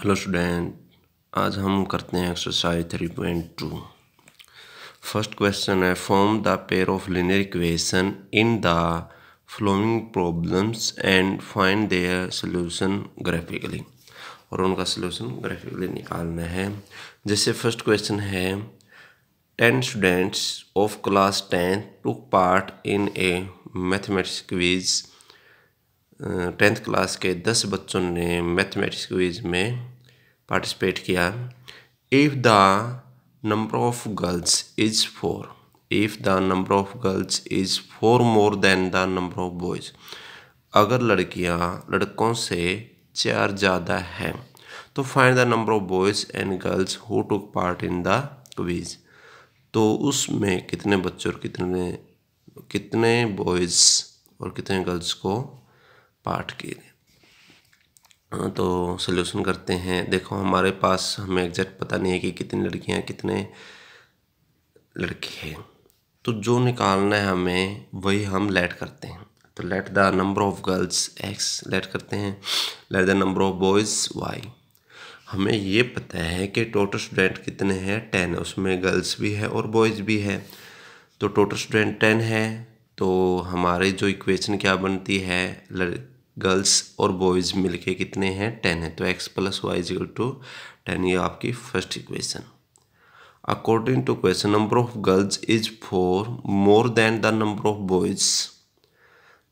hello student आज हम करते हैं exercise three point two first question है form the pair of linear equation in the following problems and find their solution graphically और उनका solution graphically निकालना है जैसे फर्स्ट क्वेश्चन है ten students of class tenth to part in a mathematics quiz tenth class के दस बच्चों ने मैथमेटिक्स क्विज में पार्टिसिपेट किया if the number of girls is four if the number of girls is four more than the number of boys अगर लड़कियां लड़कों से चार ज़्यादा हैं तो find the number of boys and girls who took part in the quiz तो उसमें कितने बच्चों और कितने कितने बॉयज़ और कितने गर्ल्स को पाठ के हाँ, तो सोल्यूशन करते हैं देखो हमारे पास हमें एग्जैक्ट पता नहीं है कि कितनी लड़कियां कितने लड़के हैं तो जो निकालना है हमें वही हम लेट करते हैं तो let the number of girls X let करते हैं let the number of boys Y हमें ये पता है कि टोटल स्टूडेंट कितने हैं टेन उसमें गर्ल्स भी है और बॉयज़ भी है तो टोटल स्टूडेंट टेन है तो हमारी जो इक्वेशन क्या बनती है लड़ गर्ल्स और बॉयज़ मिलके कितने हैं टेन है तो x plus Y is equal to ten ये आपकी first equation according to question number of girls is four more than the number of boys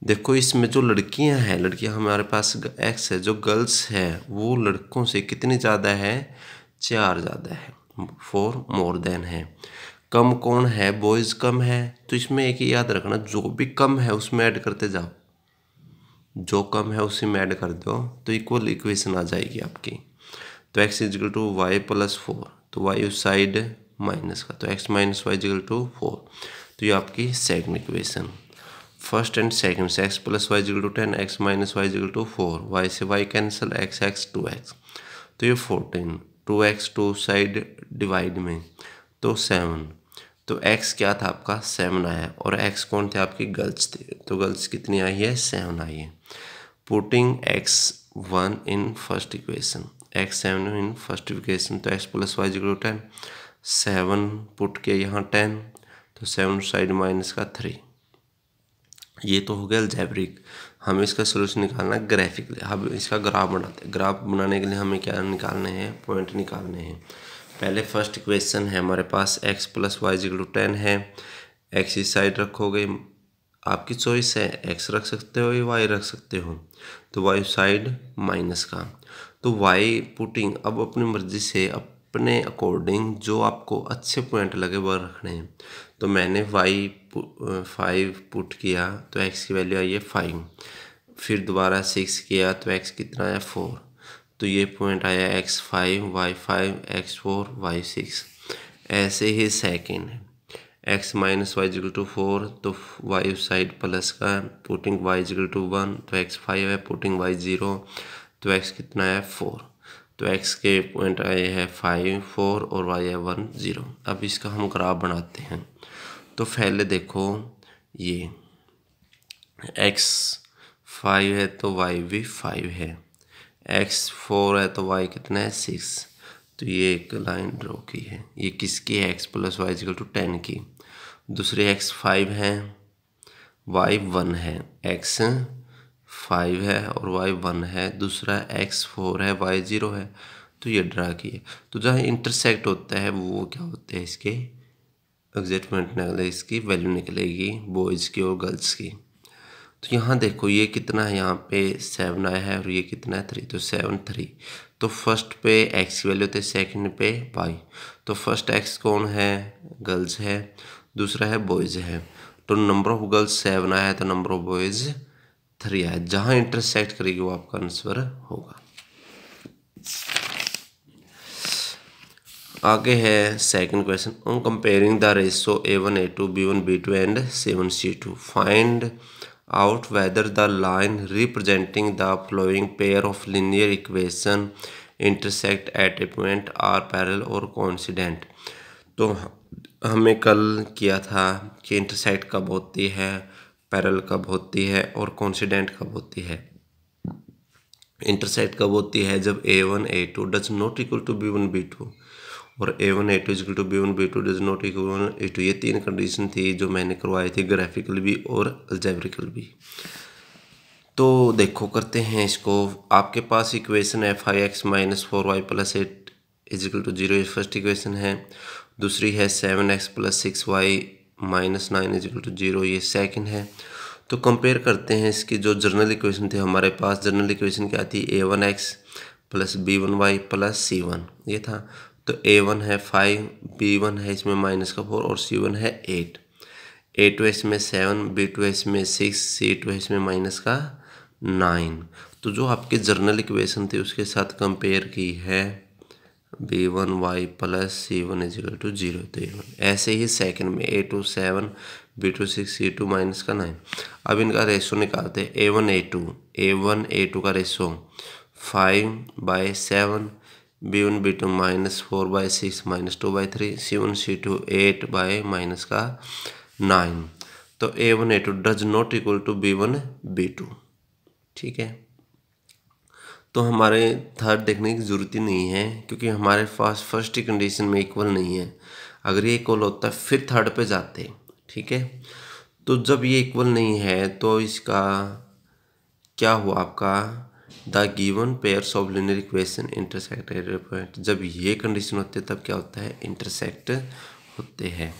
देखो इसमें जो लड़कियां हैं लड़कियां हमारे पास एक्स है जो गर्ल्स है वो लड़कों से कितनी ज़्यादा है चार ज़्यादा है फोर मोर देन है कम कौन है बॉयज़ कम है तो इसमें एक याद रखना जो भी कम है उसमें ऐड करते जाओ जो कम है उसी में ऐड कर दो तो इक्वल इक्वेशन आ जाएगी आपकी तो X equal to Y plus four तो वाई उस साइड माइनस का तो X minus Y is equal to four तो ये आपकी second equation first and second से X plus Y is equal to ten X minus Y is equal to four Y से Y cancel X X two X तो ये fourteen two X two side divide में तो seven तो x क्या था आपका सेवन आया और x कौन थे आपकी गर्ल्स थे तो गर्ल्स कितनी आई है सेवन आई है putting X one in first equation X seven in first equation तो x plus Y zero ten seven put के यहाँ टेन तो सेवन साइड माइनस का थ्री ये तो हो गया जैब्रिक हमें इसका सोल्यूशन निकालना है ग्राफिकली हम इसका ग्राफ बनाते हैं ग्राफ बनाने के लिए हमें क्या निकालने हैं पॉइंट निकालने हैं पहले फर्स्ट इक्वेशन है हमारे पास X plus Y zero ten है एक्स इस साइड रखोगे आपकी चॉइस है एक्स रख सकते हो या वाई रख सकते हो तो वाई साइड माइनस का तो वाई पुटिंग अब अपनी मर्जी से अपने अकॉर्डिंग जो आपको अच्छे पॉइंट लगे वह रखने हैं तो मैंने वाई फाइव पुट किया तो एक्स की वैल्यू आई है फाइव फिर दोबारा सिक्स किया तो एक्स कितना आया फोर तो ये पॉइंट आया X five Y five X four Y six ऐसे ही सेकेंड है X minus Y equal to four तो वाई साइड प्लस का तो है putting Y equal to one तो एक्स फाइव है पुटिंग वाई ज़ीरो तो एक्स कितना है फोर तो एक्स के पॉइंट आए है फाइव फोर और वाई है वन ज़ीरो अब इसका हम ग्राफ बनाते हैं तो पहले देखो ये एक्स फाइव है तो वाई भी फाइव है एक्स फोर है तो वाई कितना है सिक्स तो ये एक लाइन ड्रॉ की है ये किसकी है X plus Y equal to ten की दूसरे एक्स फाइव है वाई वन है एक्स फाइव है और वाई वन है दूसरा एक्स फोर है वाई ज़ीरो है तो ये ड्रा किए तो जहाँ इंटरसेक्ट होता है वो क्या होते हैं इसके एग्जैक्टमेंट निकले इसकी वैल्यू निकलेगी बॉयज़ की और गर्ल्स की तो यहाँ देखो ये कितना है यहाँ पे सेवन आया है और ये कितना है थ्री तो सेवन थ्री तो फर्स्ट पे एक्स की वैल्यू थे सेकंड पे वाई तो फर्स्ट एक्स कौन है गर्ल्स है दूसरा है बॉयज़ है तो नंबर ऑफ गर्ल्स सेवन आया है तो नंबर ऑफ बॉयज़ थ्री आया जहां इंटरसेक्ट करेगी वो आपका आंसर होगा आगे है second question on comparing the ratio A one A two B one B two and seven C two find out whether the line representing the following pair of linear equation intersect at a point or parallel और coincident तो हमें कल किया था कि intersect कब होती है पैरल कब होती है और कॉन्सीडेंट कब होती है इंटरसेट कब होती है जब A one A two does not equal to B one B two और A one A two equal to B one B two does not equal one A two ये तीन कंडीशन थी जो मैंने करवाई थी ग्राफिकल भी और अल्जेब्रिकल भी तो देखो करते हैं इसको आपके पास इक्वेशन है five x minus four y plus eight is equal to zero first equation है दूसरी है seven x plus six y minus nine is to zero ये सेकंड है तो कंपेयर करते हैं इसकी जो जर्नल इक्वेशन थी हमारे पास जर्नल इक्वेशन क्या थी a one x plus b one y plus c one ये था तो ए वन है फाइव बी वन है इसमें माइनस का फोर और सी वन है एट ए टू एस में सेवन बी टू एस में सिक्स सी टू एस में माइनस का नाइन तो जो आपके जर्नल इक्वेशन थी उसके साथ कंपेयर की है b one y plus c one is equal to zero तो ऐसे ही सेकंड में a two seven b two six c two minus का नाइन अब इनका रेशो निकालते हैं a one A two a one A two का ratio five by seven b one B two minus four by six minus two by three c one c two eight by minus का nine तो a one A two does not equal to B one B two ठीक है तो हमारे third देखने की ज़रूरत ही नहीं है क्योंकि हमारे पास फर्स्ट ही कंडीशन में इक्वल नहीं है अगर ये इक्वल होता फिर थर्ड पे जाते ठीक है तो जब ये इक्वल नहीं है तो इसका क्या हुआ आपका the given pairs of linear equation intersect at point जब ये कंडीशन होती है तब क्या होता है इंटरसेक्ट होते हैं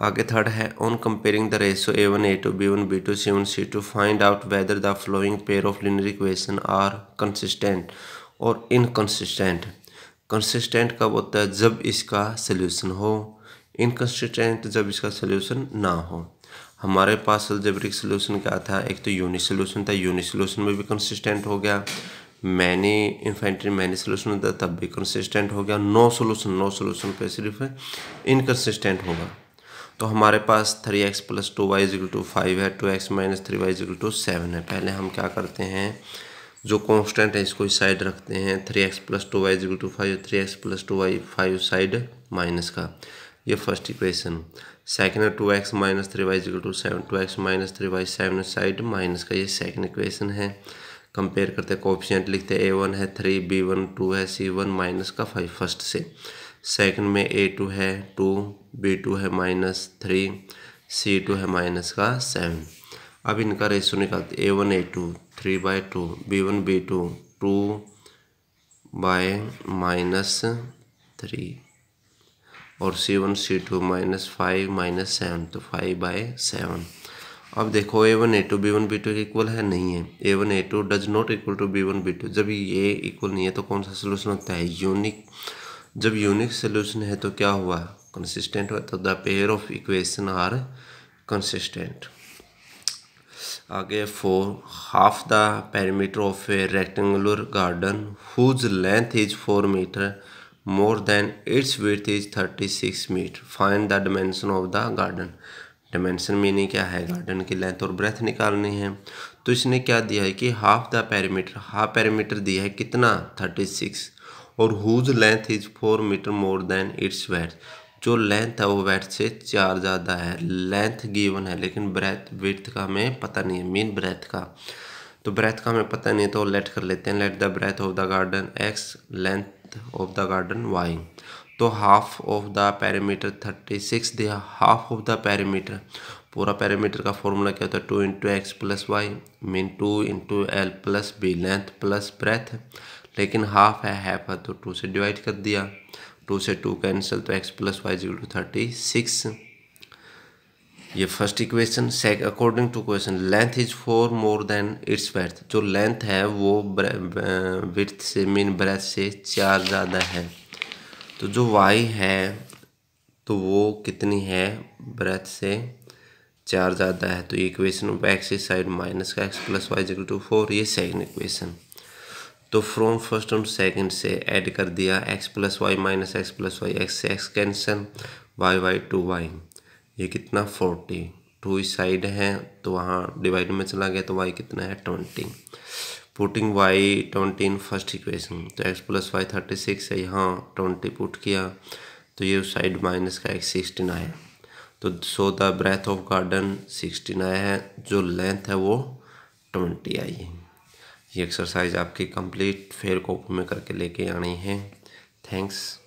आगे थर्ड है on comparing the ratio A one A two B one B two c one c two find out whether the following pair of linear equation are consistent और इनकन्सिस्टेंट कंसिस्टेंट कब होता है जब इसका सोल्यूशन हो inconsistent जब इसका solution ना हो हमारे पास जबरिक सोल्यूशन क्या था एक तो यूनि सोल्यूशन था यूनि सोल्यूशन में भी कंसिस्टेंट हो गया मैनी इन्फेंट्री मैनी सोल्यूशन था तब भी कंसिस्टेंट हो गया नो सोल्यूशन नो सोल्यूशन पे सिर्फ इनकन्सिस्टेंट होगा तो हमारे पास three x plus two y is equal to five है two x minus three y is equal to seven है पहले हम क्या करते हैं जो कांस्टेंट है इसको इस साइड रखते हैं three x plus two y is equal to five three x plus two y five side minus का ये फर्स्ट इक्वेशन सेकेंड है two x minus three y is equal to seven two x minus three y seven side minus का ये second equation है compare करते हैं coefficient लिखते हैं ए वन है थ्री बी वन टू है सी वन माइनस का फाइव फर्स्ट से सेकंड में ए टू है टू बी टू है माइनस थ्री सी टू है माइनस का सेवन अब इनका रेशो निकालते a one A two three by two B one B two two by minus three और c one c two minus five minus seven तो five by seven अब देखो ए one ए two B one B two equal है नहीं है a one A two does not equal to B one B two जब ये equal नहीं है तो कौन सा सोल्यूशन होता है यूनिक जब यूनिक सोल्यूशन है तो क्या हुआ कंसिस्टेंट हुआ तो the pair of equation are consistent आगे four half the parameter of a rectangular garden whose length is four metre more than its width is thirty six metre find the dimension of the garden dimension meaning क्या है garden की length और breath निकालनी है तो इसने क्या दिया है कि half the parameter half parameter दिया है कितना थर्टी सिक्स और whose length is four metre more than its width जो लेंथ है वो वेथ से चार ज़्यादा है लेंथ गिवन है लेकिन ब्रेथ विथ का हमें पता नहीं है मीन ब्रेथ का तो ब्रेथ का हमें पता नहीं है तो लेट कर लेते हैं let the breadth of the garden x length of the garden y तो half of the parameter thirty six दिया हाफ ऑफ द पैरामीटर पूरा पैरामीटर का फॉर्मूला क्या होता है two into x plus y mean two into l plus b length plus breadth लेकिन half है half है तो टू से डिवाइड कर दिया टू से टू कैंसिल तो x plus Y zero to thirty six ये first equation second according to question length is four more than its breadth जो लेंथ है वो विथ से मीन ब्रेथ से चार ज़्यादा है तो जो वाई है तो वो कितनी है ब्रेथ से चार ज़्यादा है तो ये इक्वेशन एक्स साइड माइनस का x plus Y zero two four ये सेकेंड इक्वेशन तो फ्रॉम फर्स्ट और सेकंड से ऐड कर दिया x plus y minus x plus y x से x cancel y y two y ये कितना फोर्टी टू इस साइड है तो वहाँ डिवाइड में चला गया तो वाई कितना है twenty putting y twenty in first equation तो x plus y thirty six है यहाँ ट्वेंटी पुट किया तो ये उस साइड माइनस का एक्स सिक्सटीन आया तो so the breadth of garden sixteen आया है जो लेंथ है वो ट्वेंटी आई है ये एक्सरसाइज आपके कंप्लीट फेयर कॉपी में करके लेके आनी है थैंक्स